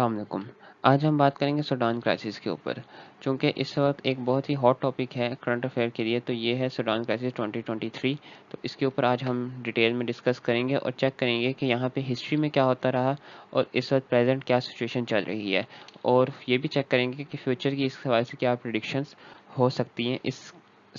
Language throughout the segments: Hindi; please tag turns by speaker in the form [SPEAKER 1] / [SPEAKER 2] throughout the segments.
[SPEAKER 1] असलकुम आज हम बात करेंगे सूडान क्राइसिस के ऊपर क्योंकि इस वक्त एक बहुत ही हॉट टॉपिक है करंट अफेयर के लिए तो ये है सूडान क्राइसिस 2023 तो इसके ऊपर आज हम डिटेल में डिस्कस करेंगे और चेक करेंगे कि यहाँ पे हिस्ट्री में क्या होता रहा और इस वक्त प्रेजेंट क्या सिचुएशन चल रही है और ये भी चेक करेंगे कि फ्यूचर की इस हवाले से क्या प्रडिक्शंस हो सकती हैं इस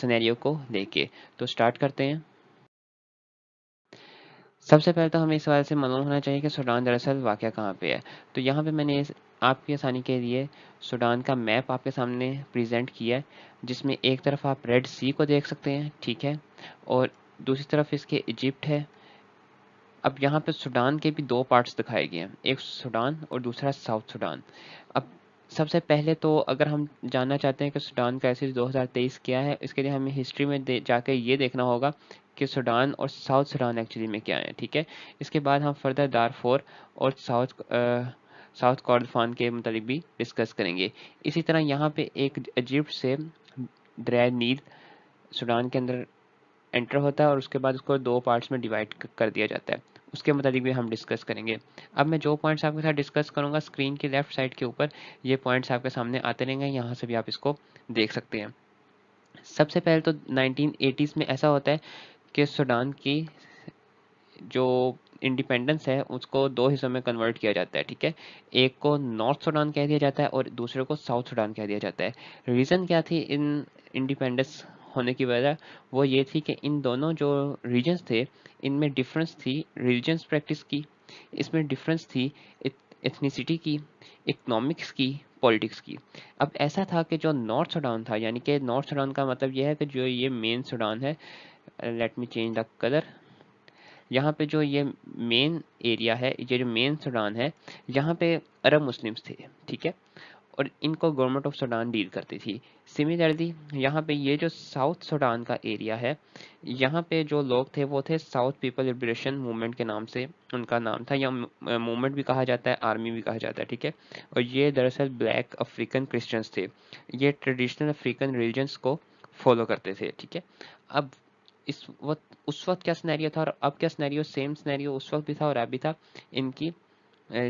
[SPEAKER 1] सनेरियो को ले तो स्टार्ट करते हैं सबसे पहले तो हमें इस बारे से मालूम होना चाहिए कि सूडान दरअसल वाक़ कहाँ पे है तो यहाँ पे मैंने इस आपकी आसानी के लिए सूडान का मैप आपके सामने प्रेजेंट किया है जिसमें एक तरफ आप रेड सी को देख सकते हैं ठीक है और दूसरी तरफ इसके इजिप्ट है अब यहाँ पे सूडान के भी दो पार्ट्स दिखाए गए हैं एक सूडान और दूसरा साउथ सूडान अब सबसे पहले तो अगर हम जानना चाहते हैं कि सूडान का ऐसे तेईस क्या है इसके लिए हमें हिस्ट्री में जाके ये देखना होगा कि सूडान और साउथ सूडान एक्चुअली में क्या है ठीक है इसके बाद हम फर्दर दारफोर और साउथ साउथ कॉर्डफान के मतलब भी डिस्कस करेंगे इसी तरह यहाँ पे एक इजिप्ट से दरिया नील सूडान के अंदर एंटर होता है और उसके बाद उसको दो पार्ट्स में डिवाइड कर दिया जाता है उसके मतलब भी हम डिस्कस करेंगे अब मैं जो पॉइंट्स आपके साथ डिस्कस करूंगा स्क्रीन की लेफ्ट साइड के ऊपर ये पॉइंट्स आपके सामने आते रहेंगे यहाँ से भी आप इसको देख सकते हैं सबसे पहले तो 1980s में ऐसा होता है के सूडान की जो इंडिपेंडेंस है उसको दो हिस्सों में कन्वर्ट किया जाता है ठीक है एक को नॉर्थ सूडान कह दिया जाता है और दूसरे को साउथ सूडान कह दिया जाता है रीज़न क्या थी इन इंडिपेंडेंस होने की वजह वो ये थी कि इन दोनों जो रीजन्स थे इनमें डिफरेंस थी रिलीजन्स प्रैक्टिस की इसमें डिफरेंस थी एथनीसिटी की इकनॉमिक्स की पॉलिटिक्स की अब ऐसा था कि जो नॉर्थ सूडान था यानी कि नॉर्थ सूडान का मतलब यह है कि जो ये मेन सूडान है let me change the colour यहाँ पे जो ये मेन एरिया है ये जो मेन सूडान है यहाँ पे अरब मुस्लिम्स थे ठीक है और इनको गवर्नमेंट ऑफ सूडान डील करती थी सिमिलरली यहाँ पे ये जो साउथ सूडान का एरिया है यहाँ पे जो लोग थे वो थे साउथ पीपल लिबरेशन मूवमेंट के नाम से उनका नाम था या मूवमेंट भी कहा जाता है आर्मी भी कहा जाता है ठीक है और ये दरअसल ब्लैक अफ्रीकन क्रिश्चन थे ये ट्रेडिशनल अफ्रीकन रिलीजन्स को फॉलो करते थे ठीक है अब इस वक्त उस वक्त क्या स्नैरियो था और अब क्या स्नैरियो सेम स्नैरियो उस वक्त भी था और अब भी था इनकी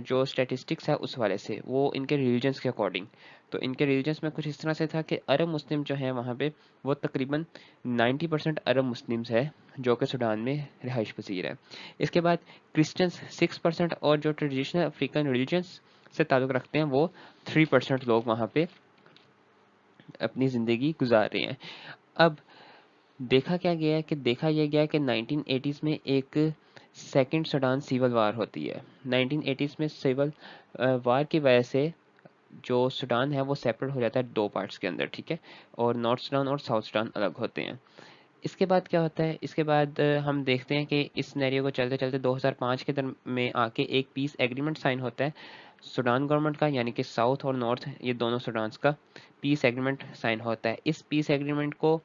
[SPEAKER 1] जो स्टेटिस्टिक्स है उस वाले से वो इनके रिलीजन्स के अकॉर्डिंग तो इनके रिलीजन्स में कुछ इस तरह से था कि अरब मुस्लिम जो है वहाँ पे वो तकरीबन 90 परसेंट अरब मुस्लिम्स है जो कि सूडान में रिहाइश पसीर है इसके बाद क्रिश्चियंस 6 परसेंट और जो ट्रेडिशनल अफ्रीकन रिलीजन्स से ताल्लुक़ रखते हैं वो 3 परसेंट लोग वहाँ पे अपनी ज़िंदगी गुजार रहे हैं अब देखा क्या गया कि देखा यह गया कि 1980s में एक सेकेंड सडान सिविल वार होती है 1980s में सिविल वार की वजह से जो सूडान है वो सेपरेट हो जाता है दो पार्ट्स के अंदर ठीक है और नॉर्थ सूडान और साउथ सूडान अलग होते हैं इसके बाद क्या होता है इसके बाद हम देखते हैं कि इस नैरियो को चलते चलते 2005 के दर में आके एक पीस एग्रीमेंट साइन होता है सूडान गवर्नमेंट का यानी कि साउथ और नॉर्थ ये दोनों सूडान का पीस एग्रीमेंट साइन होता है इस पीस एग्रीमेंट को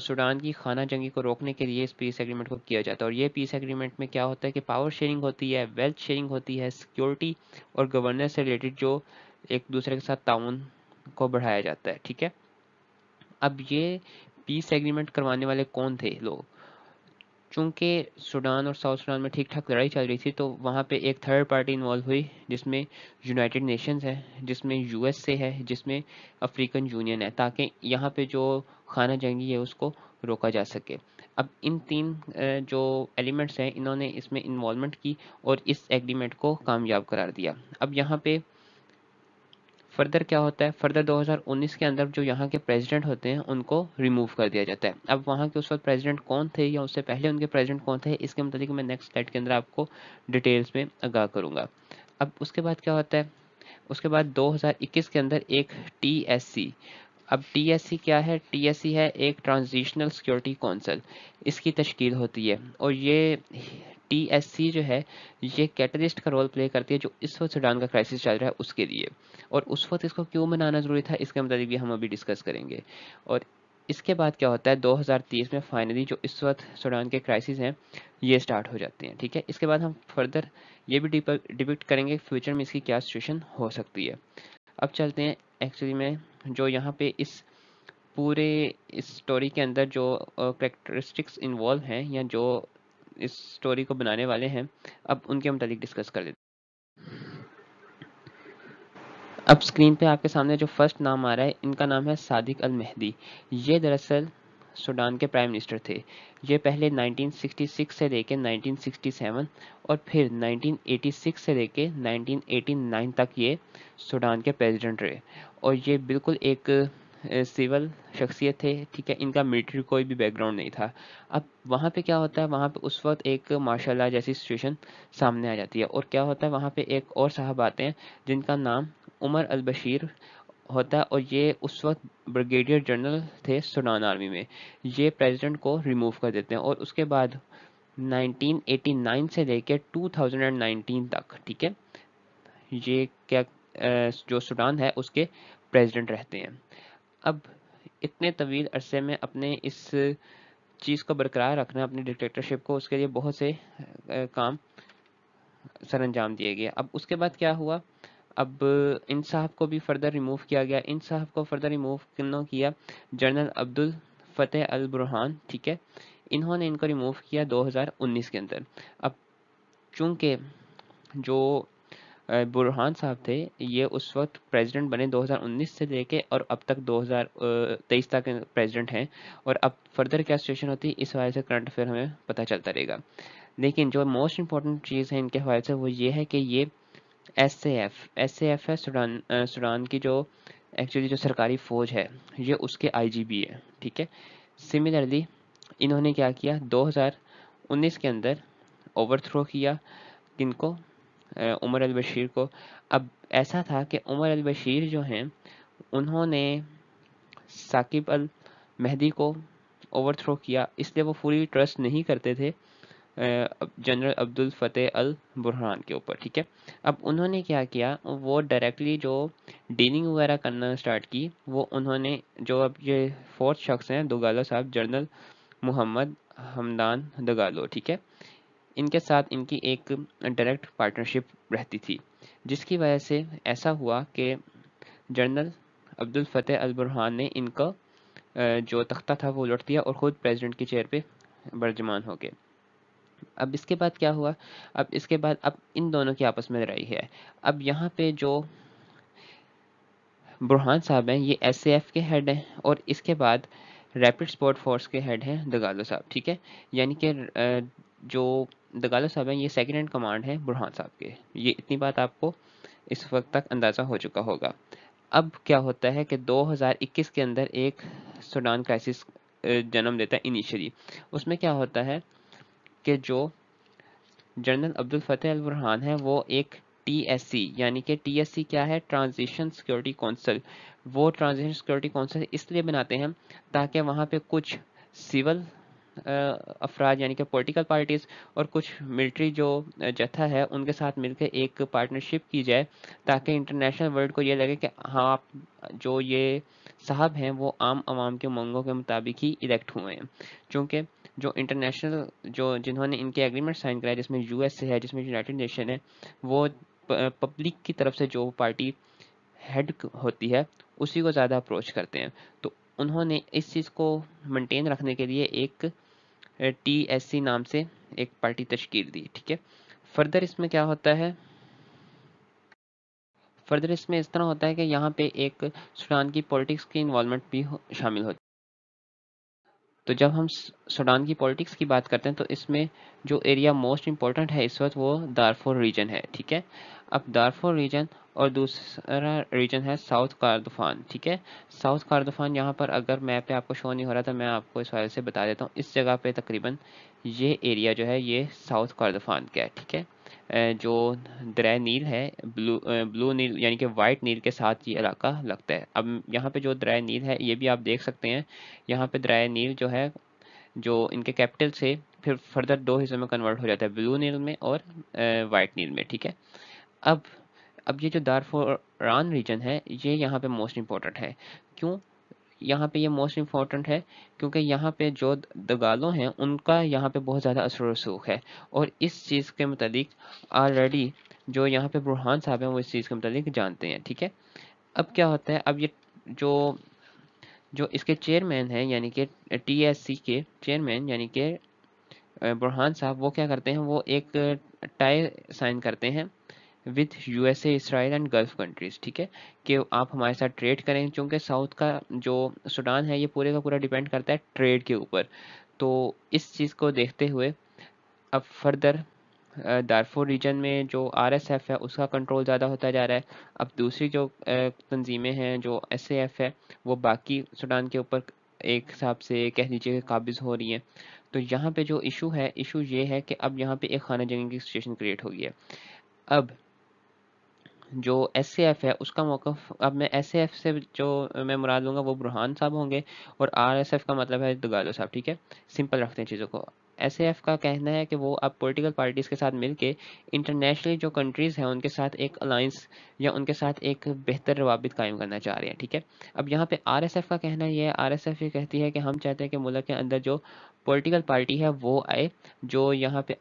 [SPEAKER 1] सूडान की खाना जंगी को रोकने के लिए इस पीस एग्रीमेंट को किया जाता है और ये पीस एग्रीमेंट में क्या होता है कि पावर शेयरिंग होती है वेल्थ शेयरिंग होती है सिक्योरिटी और गवर्नेंस से रिलेटेड जो एक दूसरे के साथ ताउन को बढ़ाया जाता है ठीक है अब ये पीस एग्रीमेंट करवाने वाले कौन थे लोग चूँकि सूडान और साउथ सूडान में ठीक ठाक लड़ाई चल रही थी तो वहाँ पे एक थर्ड पार्टी इन्वॉल्व हुई जिसमें यूनाइटेड नेशंस है जिसमें यूएसए है जिसमें अफ्रीकन यूनियन है ताकि यहाँ पे जो खाना जंगी है उसको रोका जा सके अब इन तीन जो एलिमेंट्स हैं इन्होंने इसमें इन्वॉलमेंट की और इस एग्रीमेंट को कामयाब करार दिया अब यहाँ पर फर्दर क्या होता है फर्दर 2019 के अंदर जो यहाँ के प्रेसिडेंट होते हैं उनको रिमूव कर दिया जाता है अब वहाँ के उस वक्त प्रेसिडेंट कौन थे या उससे पहले उनके प्रेसिडेंट कौन थे इसके मतलब मैं नेक्स्ट स्लाइड के अंदर आपको डिटेल्स में आगाह करूँगा अब उसके बाद क्या होता है उसके बाद दो के अंदर एक टी अब टी क्या है टी है एक ट्रांजिशनल सिक्योरिटी कौंसिल इसकी तश्कील होती है और ये टीएससी जो है ये कैटलिस्ट का रोल प्ले करती है जो इस वक्त सूडान का क्राइसिस चल रहा है उसके लिए और उस वक्त इसको क्यों मनाना ज़रूरी था इसके मुताबिक भी हम अभी डिस्कस करेंगे और इसके बाद क्या होता है 2030 में फाइनली जो इस वक्त सूडान के क्राइसिस हैं ये स्टार्ट हो जाते हैं ठीक है इसके बाद हम फर्दर ये भी डिपिक्ट करेंगे फ्यूचर में इसकी क्या सिचुएशन हो सकती है अब चलते हैं एक्चुअली में जो यहाँ पे इस पूरे इस स्टोरी के अंदर जो करेक्टरिस्टिक्स इन्वॉल्व हैं या जो इस स्टोरी को बनाने वाले हैं अब उनके मतलब डिस्कस कर लेते अब स्क्रीन पे आपके सामने जो फर्स्ट नाम आ रहा है इनका नाम है सादिक अल मेहदी ये दरअसल सूडान के प्राइम मिनिस्टर थे ये पहले 1966 से लेके 1967 और फिर 1986 से लेके 1989 तक ये सूडान के प्रेसिडेंट रहे और ये बिल्कुल एक सिविल शख्सियत थे ठीक है इनका मिलिट्री कोई भी बैकग्राउंड नहीं था अब वहाँ पे क्या होता है वहाँ पे उस वक्त एक माशाल्लाह जैसी सिचुएशन सामने आ जाती है और क्या होता है वहाँ पे एक और साहब आते हैं जिनका नाम उमर अल बशीर होता है और ये उस वक्त ब्रिगेडियर जनरल थे सूडान आर्मी में ये प्रेजिडेंट को रिमूव कर देते हैं और उसके बाद नाइनटीन से लेकर 2019 तक ठीक है ये क्या जो सूडान है उसके प्रेसिडेंट रहते हैं अब इतने तवील अरसे में अपने इस चीज़ को बरकरार रखना अपनी डिक्टेटरशिप को उसके लिए बहुत से काम सर अंजाम दिए गए अब उसके बाद क्या हुआ अब इन साहब को भी फर्दर रिमूव किया गया इन साहब को फर्दर रिमूव किन्हों किया जनरल अब्दुल फ़तेह अल बुरहान ठीक है इन्होंने इनको रिमूव किया 2019 के अंदर अब चूंकि जो बुरहान साहब थे ये उस वक्त प्रेसिडेंट बने 2019 से लेके और अब तक 2023 तक प्रेसिडेंट हैं और अब फर्दर क्या सिचुएशन होती है इस हवाले से करंट अफेयर हमें पता चलता रहेगा लेकिन जो मोस्ट इंपॉर्टेंट चीज़ है इनके हवाले से वो ये है कि ये S A F S A F है सूडान सूडान की जो एक्चुअली जो सरकारी फ़ौज है ये उसके आईजीबी है ठीक है सिमिलरली इन्होंने क्या किया 2019 के अंदर ओवरथ्रो किया किनको उमर अल बशीर को अब ऐसा था कि उमर अल बशीर जो हैं उन्होंने साकिब अल मेहदी को ओवरथ्रो किया इसलिए वो फुली ट्रस्ट नहीं करते थे general Abdul Fattah al Burhan के ऊपर ठीक है अब उन्होंने क्या किया वो डायरेक्टली जो डीलिंग वगैरह करना स्टार्ट की वो उन्होंने जो अब ये फोर्थ शख्स हैं दुगालो साहब जनरल मोहम्मद हमदान दगालो ठीक है इनके साथ इनकी एक डायरेक्ट पार्टनरशिप रहती थी जिसकी वजह से ऐसा हुआ कि general Abdul Fattah al Burhan ने इनका जो तख्ता था वो लौट दिया और ख़ुद प्रेसिडेंट की चेयर पे बर्जमान हो गए अब इसके बाद क्या हुआ अब इसके बाद अब इन दोनों की आपस में लड़ाई है अब यहाँ पे जो बुरहान साहब हैं ये एस के हेड हैं और इसके बाद रैपिड स्पोर्ट फोर्स के हेड हैं दगालो साहब ठीक है यानी कि जो दगालो साहब हैं ये सेकेंड एंड कमांड है बुरहान साहब के ये इतनी बात आपको इस वक्त तक अंदाज़ा हो चुका होगा अब क्या होता है कि 2021 के अंदर एक सूडान क्राइसिस जन्म देता है इनिशियली उसमें क्या होता है कि जो general Abdul Fattah al Burhan है वो एक टीएससी यानी कि टीएससी क्या है ट्रांजिशन सिक्योरिटी काउंसिल वो ट्रांजिशन सिक्योरिटी काउंसिल इसलिए बनाते हैं ताकि वहाँ पे कुछ सिविल अफराज यानी कि पॉलिटिकल पार्टीज़ और कुछ मिलिट्री जो जत्था है उनके साथ मिलकर एक पार्टनरशिप की जाए ताकि इंटरनेशनल वर्ल्ड को ये लगे कि हाँ आप जो ये साहब हैं वो आम आवाम के मंगों के मुताबिक ही इलेक्ट हुए हैं चूँकि जो इंटरनेशनल जो जिन्होंने इनके एग्रीमेंट साइन कराए जिसमें यूएसए है जिसमें यूनाइटेड नेशन है वो पब्लिक की तरफ से जो पार्टी हेड होती है उसी को ज़्यादा अप्रोच करते हैं तो उन्होंने इस चीज़ को मेंटेन रखने के लिए एक टीएससी नाम से एक पार्टी तश्कील दी ठीक है फर्दर इसमें क्या होता है फर्दर इसमें इस तरह होता है कि यहाँ पे एक सूडान की पॉलिटिक्स की इन्वॉल्वमेंट भी हो, शामिल होती है तो जब हम सूडान की पॉलिटिक्स की बात करते हैं तो इसमें जो एरिया मोस्ट इम्पॉर्टेंट है इस वक्त वो दारफोर रीजन है ठीक है अब दारफोर रीजन और दूसरा रीजन है साउथ कारदुफान ठीक है साउथ कारदुफान यहाँ पर अगर मैप पे आपको शो नहीं हो रहा था तो मैं आपको इस वाले से बता देता हूँ इस जगह पे तकरीबन ये एरिया जो है ये साउथ कारदुफान का है ठीक है जो दर नील है ब्लू ब्लू नील यानी कि वाइट नील के साथ ये इलाका लगता है अब यहाँ पे जो दर नील है ये भी आप देख सकते हैं यहाँ पे दर नील जो है जो इनके कैपिटल से फिर फर्दर दो हिस्सों में कन्वर्ट हो जाता है ब्लू नील में और वाइट नील में ठीक है अब अब ये जो दारफोरान रीजन है ये यहाँ पे मोस्ट इम्पोर्टेंट है क्यों यहाँ पे ये मोस्ट इम्पॉर्टेंट है क्योंकि यहाँ पे जो दगालों हैं उनका यहाँ पे बहुत ज़्यादा असर रसूख है और इस चीज़ के मतलब ऑलरेडी जो यहाँ पे बुरहान साहब हैं वो इस चीज़ के मतलब जानते हैं ठीक है अब क्या होता है अब ये जो जो इसके चेयरमैन हैं यानी कि सी के चेयरमैन यानी कि बुरहान साहब वो क्या करते हैं वो एक टाई साइन करते हैं with S Israel and Gulf countries ठीक है कि आप हमारे साथ ट्रेड करें क्योंकि साउथ का जो सूडान है ये पूरे का पूरा डिपेंड करता है ट्रेड के ऊपर तो इस चीज़ को देखते हुए अब फर्दर दारफोर रीजन में जो आरएसएफ है उसका कंट्रोल ज़्यादा होता जा रहा है अब दूसरी जो तंजीमें हैं जो एसएएफ है वो बाकी सूडान के ऊपर एक हिसाब से कह दीजिए काबिज़ हो रही हैं तो यहाँ पे जो इशू है इशू ये है कि अब यहाँ पे एक खाना जंगी की सिचुएशन क्रिएट हो गई है अब जो एस है उसका मौका अब मैं एस से जो मैं मुराद लूँगा वो बुरहान साहब होंगे और आर का मतलब है दुगालो साहब ठीक है सिंपल रखते हैं चीज़ों को एस का कहना है कि वो अब पॉलिटिकल पार्टीज़ के साथ मिलकर इंटरनेशनली जो कंट्रीज़ हैं उनके साथ एक अलाइंस या उनके साथ एक बेहतर रवाबित कायम करना चाह रहे हैं ठीक है अब यहाँ पे आर का कहना यह है आर ये कहती है कि हम चाहते हैं कि मुल्क के अंदर जो पॉलिटिकल पार्टी है वो आए जो यहाँ पे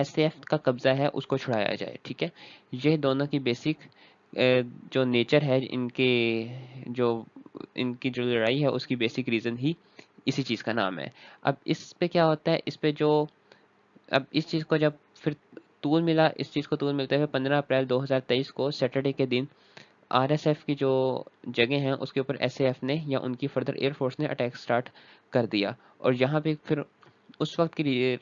[SPEAKER 1] एस का कब्ज़ा है उसको छुड़ाया जाए ठीक है ये दोनों की बेसिक जो नेचर है इनके जो इनकी जो लड़ाई है उसकी बेसिक रीज़न ही इसी चीज़ का नाम है अब इस पे क्या होता है इस पे जो अब इस चीज़ को जब फिर तूल मिला इस चीज़ को तूल मिलते हुए पंद्रह अप्रैल 2023 को सैटरडे के दिन आरएसएफ की जो जगह हैं उसके ऊपर एसएएफ ने या उनकी फर्दर एयरफोर्स ने अटैक स्टार्ट कर दिया और यहाँ पे फिर उस वक्त के लिए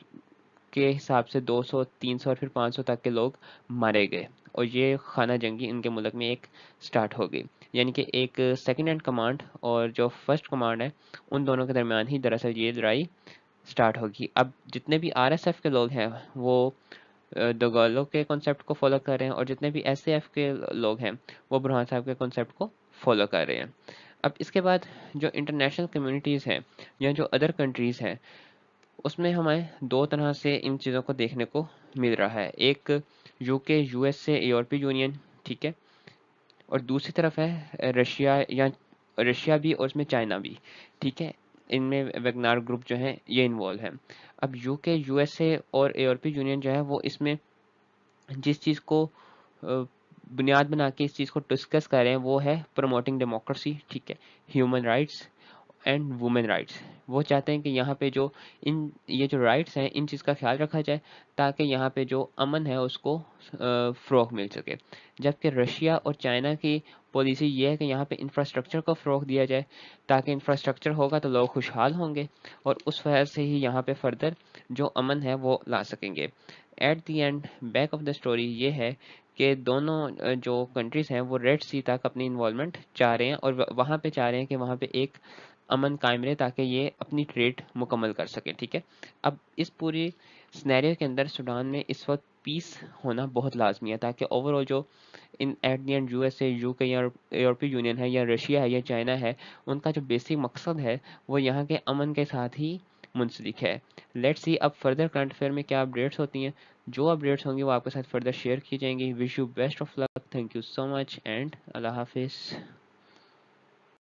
[SPEAKER 1] के हिसाब से 200, 300 और फिर 500 तक के लोग मारे गए और ये खाना जंगी इनके मुल्क में एक स्टार्ट हो गई यानी कि एक सेकेंड हैंड कमांड और जो फर्स्ट कमांड है उन दोनों के दरमियान ही दरअसल ये लड़ाई स्टार्ट होगी अब जितने भी आर एस एफ के लोग हैं वो दोगलो के कॉन्सेप्ट को फॉलो कर रहे हैं और जितने भी एस एफ के लोग हैं वो बुरहान साहब के कॉन्सेप्ट को फॉलो कर रहे हैं अब इसके बाद जो इंटरनेशनल कम्युनिटीज़ हैं या जो अदर कंट्रीज़ हैं उसमें हमें दो तरह से इन चीज़ों को देखने को मिल रहा है एक यूके यूएसए यूरोपीय यूनियन ठीक है और दूसरी तरफ है रशिया या रशिया भी और उसमें चाइना भी ठीक है इनमें वेगनार ग्रुप जो है ये इन्वॉल्व है अब यूके यूएसए और यूरोपीय यूनियन जो है वो इसमें जिस चीज़ को बुनियाद बना के इस चीज़ को डिस्कस कर रहे हैं वो है प्रमोटिंग डेमोक्रेसी ठीक है human rights and women rights वो चाहते हैं कि यहाँ पे जो इन ये जो राइट्स हैं इन चीज़ का ख्याल रखा जाए ताकि यहाँ पे जो अमन है उसको फ़्रोक मिल सके जबकि रशिया और चाइना की पॉलिसी ये है कि यहाँ पे इंफ्रास्ट्रक्चर को फ़्रोक दिया जाए ताकि इंफ्रास्ट्रक्चर होगा तो लोग खुशहाल होंगे और उस वजह से ही यहाँ पे फर्दर जो अमन है वो ला सकेंगे at the end back of the story ये है कि दोनों जो कंट्रीज़ हैं वो रेड सी तक अपनी इन्वॉलमेंट चाह रहे हैं और वहाँ पे चाह रहे हैं कि वहाँ पे एक अमन कायम रहे ताकि ये अपनी ट्रेड मुकम्मल कर सके ठीक है अब इस पूरी स्नैरियो के अंदर सूडान में इस वक्त पीस होना बहुत लाजमी है ताकि ओवरऑल जो in at the end U S A U K या यूरोपीय यूनियन है या रशिया है या चाइना है उनका जो बेसिक मकसद है वो यहाँ के अमन के साथ ही मुंसलिक है लेट्स सी अब फर्दर करंट अफेयर में क्या अपडेट्स होती हैं जो अपडेट्स होंगी वो आपके साथ फर्दर शेयर की जाएंगी wish you best of luck thank you so much and अल्लाह हाफिज़